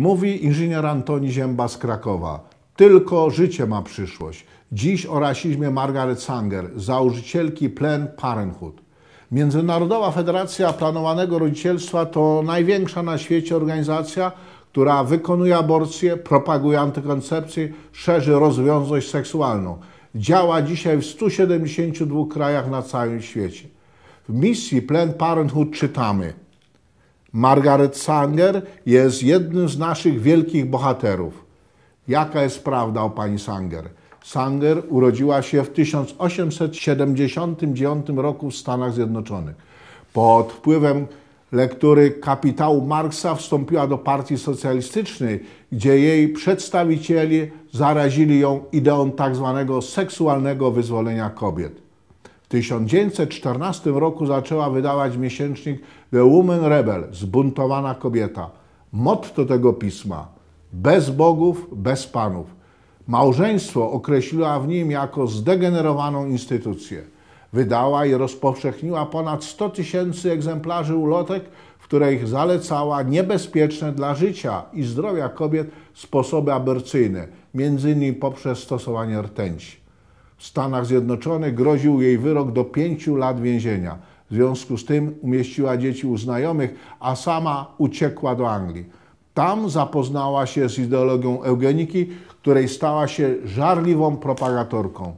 Mówi inżynier Antoni Zięba z Krakowa. Tylko życie ma przyszłość. Dziś o rasizmie Margaret Sanger, założycielki Planned Parenthood. Międzynarodowa Federacja Planowanego Rodzicielstwa to największa na świecie organizacja, która wykonuje aborcje, propaguje antykoncepcję, szerzy rozwiązłość seksualną. Działa dzisiaj w 172 krajach na całym świecie. W misji Planned Parenthood czytamy – Margaret Sanger jest jednym z naszych wielkich bohaterów. Jaka jest prawda o pani Sanger? Sanger urodziła się w 1879 roku w Stanach Zjednoczonych. Pod wpływem lektury kapitału Marksa wstąpiła do partii socjalistycznej, gdzie jej przedstawiciele zarazili ją ideą tzw. Tak seksualnego wyzwolenia kobiet. W 1914 roku zaczęła wydawać miesięcznik The Woman Rebel, zbuntowana kobieta. Motto tego pisma bez bogów, bez panów. Małżeństwo określiła w nim jako zdegenerowaną instytucję. Wydała i rozpowszechniła ponad 100 tysięcy egzemplarzy ulotek, w których zalecała niebezpieczne dla życia i zdrowia kobiet sposoby aborcyjne, m.in. poprzez stosowanie rtęci w Stanach Zjednoczonych groził jej wyrok do pięciu lat więzienia. W związku z tym umieściła dzieci u znajomych, a sama uciekła do Anglii. Tam zapoznała się z ideologią eugeniki, której stała się żarliwą propagatorką.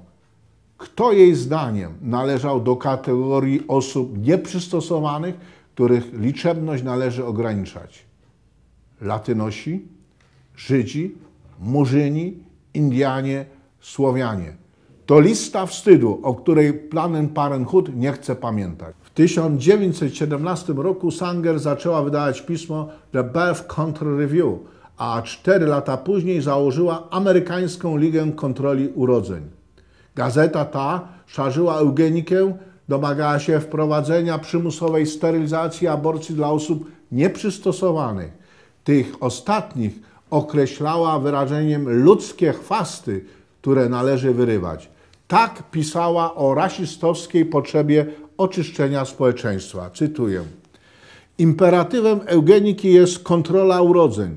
Kto jej zdaniem należał do kategorii osób nieprzystosowanych, których liczebność należy ograniczać? Latynosi, Żydzi, Murzyni, Indianie, Słowianie. To lista wstydu, o której Planned Parenthood nie chce pamiętać. W 1917 roku Sanger zaczęła wydawać pismo The Birth Control Review, a cztery lata później założyła Amerykańską Ligę Kontroli Urodzeń. Gazeta ta szarzyła eugenikę, domagała się wprowadzenia przymusowej sterylizacji aborcji dla osób nieprzystosowanych. Tych ostatnich określała wyrażeniem ludzkie chwasty, które należy wyrywać tak pisała o rasistowskiej potrzebie oczyszczenia społeczeństwa. Cytuję. Imperatywem eugeniki jest kontrola urodzeń.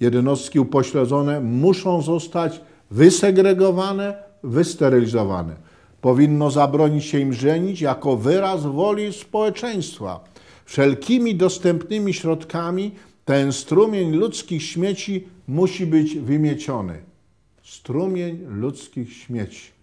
Jednostki upośledzone muszą zostać wysegregowane, wysterylizowane. Powinno zabronić się im żenić jako wyraz woli społeczeństwa. Wszelkimi dostępnymi środkami ten strumień ludzkich śmieci musi być wymieciony. Strumień ludzkich śmieci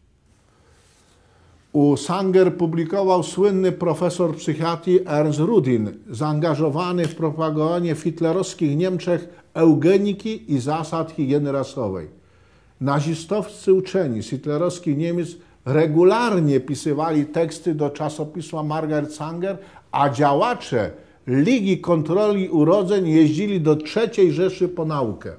u Sanger publikował słynny profesor psychiatrii Ernst Rudin, zaangażowany w propagowanie w hitlerowskich Niemczech eugeniki i zasad higieny rasowej. Nazistowscy uczeni z hitlerowskich Niemiec regularnie pisywali teksty do czasopisma Margaret Sanger, a działacze Ligi Kontroli Urodzeń jeździli do III Rzeszy po naukę.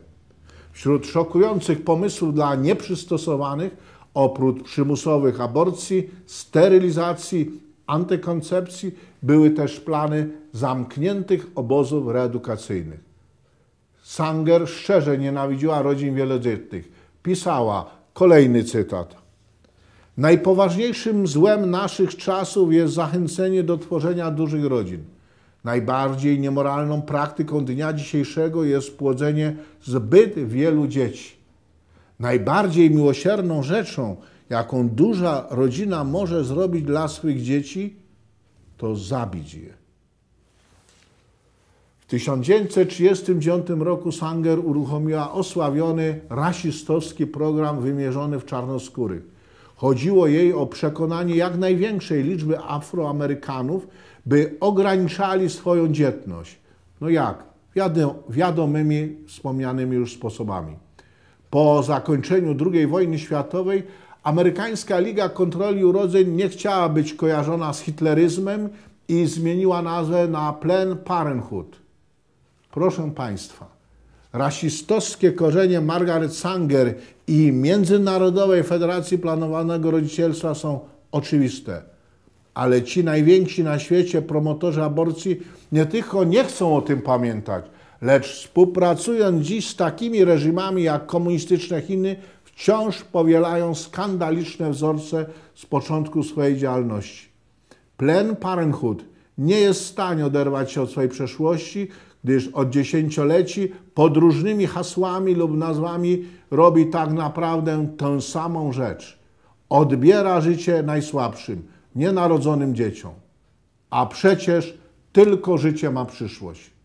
Wśród szokujących pomysłów dla nieprzystosowanych oprócz przymusowych aborcji, sterylizacji, antykoncepcji, były też plany zamkniętych obozów reedukacyjnych. Sanger szczerze nienawidziła rodzin wielodzietnych. Pisała, kolejny cytat. Najpoważniejszym złem naszych czasów jest zachęcenie do tworzenia dużych rodzin. Najbardziej niemoralną praktyką dnia dzisiejszego jest płodzenie zbyt wielu dzieci. Najbardziej miłosierną rzeczą, jaką duża rodzina może zrobić dla swych dzieci, to zabić je. W 1939 roku Sanger uruchomiła osławiony rasistowski program wymierzony w czarnoskórych. Chodziło jej o przekonanie jak największej liczby Afroamerykanów, by ograniczali swoją dzietność. No jak? wiadomymi, wspomnianymi już sposobami. Po zakończeniu II wojny światowej amerykańska Liga Kontroli Urodzeń nie chciała być kojarzona z hitleryzmem i zmieniła nazwę na Plan Parenthood. Proszę Państwa, rasistowskie korzenie Margaret Sanger i Międzynarodowej Federacji Planowanego Rodzicielstwa są oczywiste. Ale ci najwięksi na świecie promotorzy aborcji nie tylko nie chcą o tym pamiętać, lecz współpracując dziś z takimi reżimami jak komunistyczne Chiny, wciąż powielają skandaliczne wzorce z początku swojej działalności. Plen Parenthood nie jest w stanie oderwać się od swojej przeszłości, gdyż od dziesięcioleci pod różnymi hasłami lub nazwami robi tak naprawdę tę samą rzecz. Odbiera życie najsłabszym, nienarodzonym dzieciom. A przecież tylko życie ma przyszłość.